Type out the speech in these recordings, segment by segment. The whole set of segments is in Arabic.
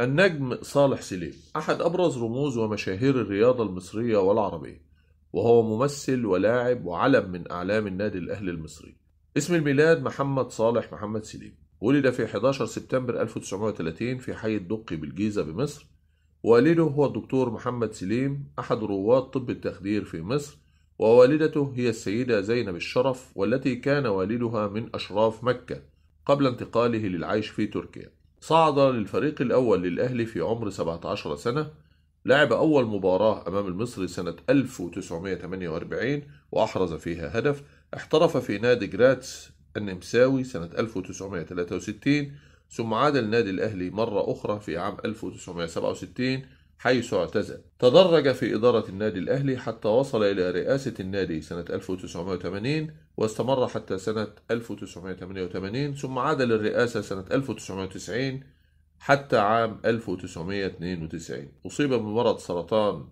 النجم صالح سليم أحد أبرز رموز ومشاهير الرياضة المصرية والعربية وهو ممثل ولاعب وعلم من أعلام النادي الأهلي المصري اسم الميلاد محمد صالح محمد سليم ولد في 11 سبتمبر 1930 في حي الدقي بالجيزة بمصر والده هو الدكتور محمد سليم أحد رواد طب التخدير في مصر ووالدته هي السيدة زينب الشرف والتي كان والدها من أشراف مكة قبل انتقاله للعيش في تركيا صعد للفريق الأول للأهلي في عمر 17 سنة لعب أول مباراة أمام المصري سنة 1948 وأحرز فيها هدف احترف في نادي جراتس النمساوي سنة 1963 ثم عاد لنادي الأهلي مرة أخرى في عام 1967 حيث اعتزل تدرج في إدارة النادي الأهلي حتى وصل إلى رئاسة النادي سنة 1980 واستمر حتى سنة 1988 ثم عاد للرئاسة سنة 1990 حتى عام 1992 أصيب بمرض سرطان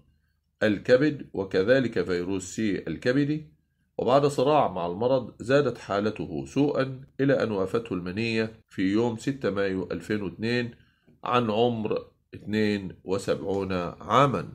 الكبد وكذلك فيروس سي الكبدي وبعد صراع مع المرض زادت حالته سوءا إلى أن وافته المنية في يوم 6 مايو 2002 عن عمر 72 عاما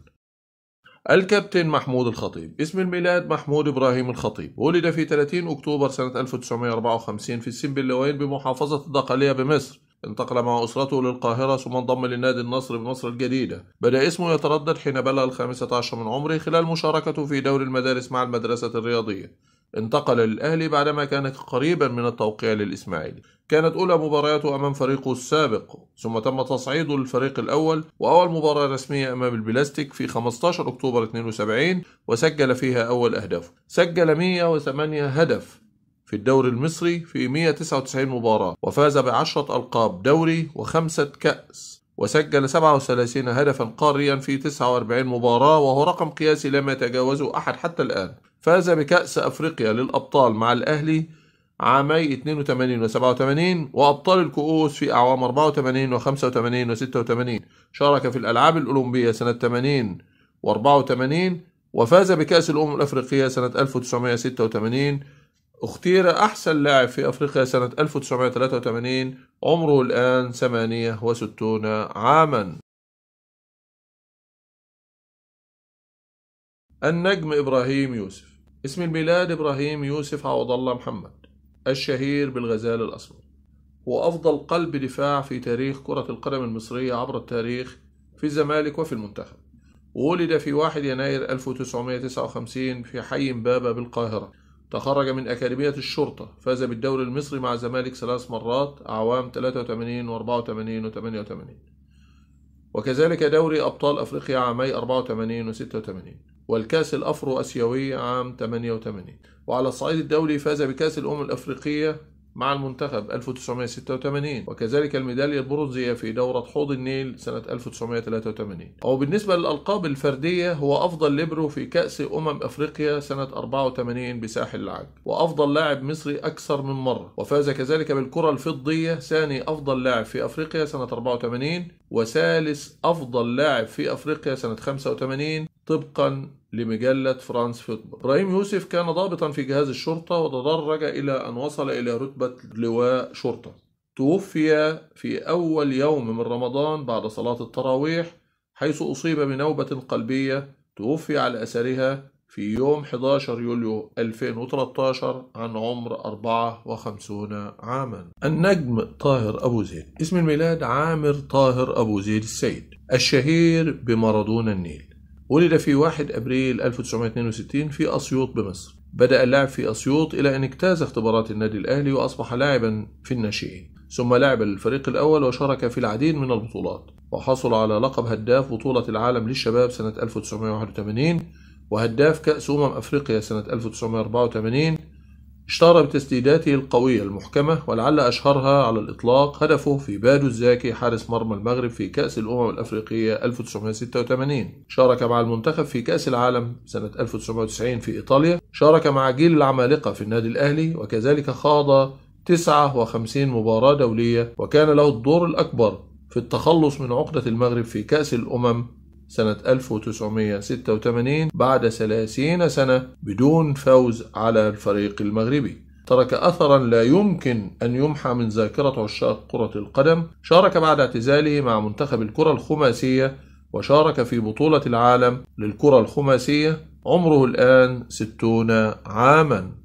الكابتن محمود الخطيب اسم الميلاد محمود إبراهيم الخطيب ولد في 30 أكتوبر سنة 1954 في السنبلاوين بمحافظة الدقلية بمصر انتقل مع أسرته للقاهرة ثم انضم لنادي النصر بمصر الجديدة بدأ اسمه يتردد حين بلغ الخامسة عشر من عمره خلال مشاركته في دوري المدارس مع المدرسة الرياضية انتقل للأهلي بعدما كان قريبا من التوقيع للإسماعيلي كانت أولى مبارياته أمام فريقه السابق ثم تم تصعيده للفريق الأول وأول مباراة رسمية أمام البلاستيك في 15 أكتوبر 72 وسجل فيها أول أهدافه سجل 108 هدف في الدوري المصري في 199 مباراة وفاز بعشرة ألقاب دوري وخمسة كأس وسجل 37 هدفا قاريا في 49 مباراة وهو رقم قياسي لم يتجاوزه أحد حتى الآن فاز بكأس أفريقيا للأبطال مع الأهلي عامي 82 و 87 وأبطال الكؤوس في أعوام 84 و 85 و 86 شارك في الألعاب الأولمبية سنة 80 و 84 وفاز بكأس الأمم الأفريقية سنة 1986 اختير أحسن لاعب في أفريقيا سنة 1983 عمره الآن 68 عاما النجم إبراهيم يوسف اسم الميلاد إبراهيم يوسف عوض الله محمد الشهير بالغزال الأسمر أفضل قلب دفاع في تاريخ كرة القدم المصرية عبر التاريخ في الزمالك وفي المنتخب ولد في 1 يناير 1959 في حي بابا بالقاهرة تخرج من أكاديمية الشرطة فاز بالدوري المصري مع الزمالك ثلاث مرات أعوام 83 و 84 و 88 وكذلك دوري أبطال أفريقيا عامي 84 و 86 والكأس الأفرو أسيوي عام 88 وعلى الصعيد الدولي فاز بكأس الأمم الأفريقية مع المنتخب 1986 وكذلك الميدالية البرونزية في دورة حوض النيل سنة 1983 أو بالنسبة للألقاب الفردية هو أفضل ليبرو في كأس أمم أفريقيا سنة 84 بساحل العاج وأفضل لاعب مصري أكثر من مرة وفاز كذلك بالكرة الفضية ثاني أفضل لاعب في أفريقيا سنة 84 وثالث أفضل لاعب في أفريقيا سنة 85 طبقا لمجلة فرانس فوتبول إبراهيم يوسف كان ضابطا في جهاز الشرطة وتدرج إلى أن وصل إلى رتبة لواء شرطة توفي في أول يوم من رمضان بعد صلاة التراويح حيث أصيب بنوبة قلبية توفي على أثرها في يوم 11 يوليو 2013 عن عمر 54 عاما النجم طاهر أبو زيد اسم الميلاد عامر طاهر أبو زيد السيد الشهير بمارادونا النيل ولد في 1 أبريل 1962 في أسيوط بمصر بدأ اللعب في أسيوط إلى أن اجتاز اختبارات النادي الأهلي وأصبح لاعبا في الناشئين ثم لعب الفريق الأول وشارك في العديد من البطولات وحصل على لقب هداف بطولة العالم للشباب سنة 1981 وهداف كأس أمم أفريقيا سنة 1984 اشتهر بتسديداته القوية المحكمة ولعل أشهرها على الإطلاق هدفه في بادو الزاكي حارس مرمى المغرب في كأس الأمم الأفريقية 1986 شارك مع المنتخب في كأس العالم سنة 1990 في إيطاليا شارك مع جيل العمالقة في النادي الأهلي وكذلك خاض 59 مباراة دولية وكان له الدور الأكبر في التخلص من عقدة المغرب في كأس الأمم سنة 1986 بعد 30 سنة بدون فوز على الفريق المغربي ترك أثرا لا يمكن أن يمحى من ذاكرة عشاق كرة القدم شارك بعد اعتزاله مع منتخب الكرة الخماسية وشارك في بطولة العالم للكرة الخماسية عمره الآن 60 عاماً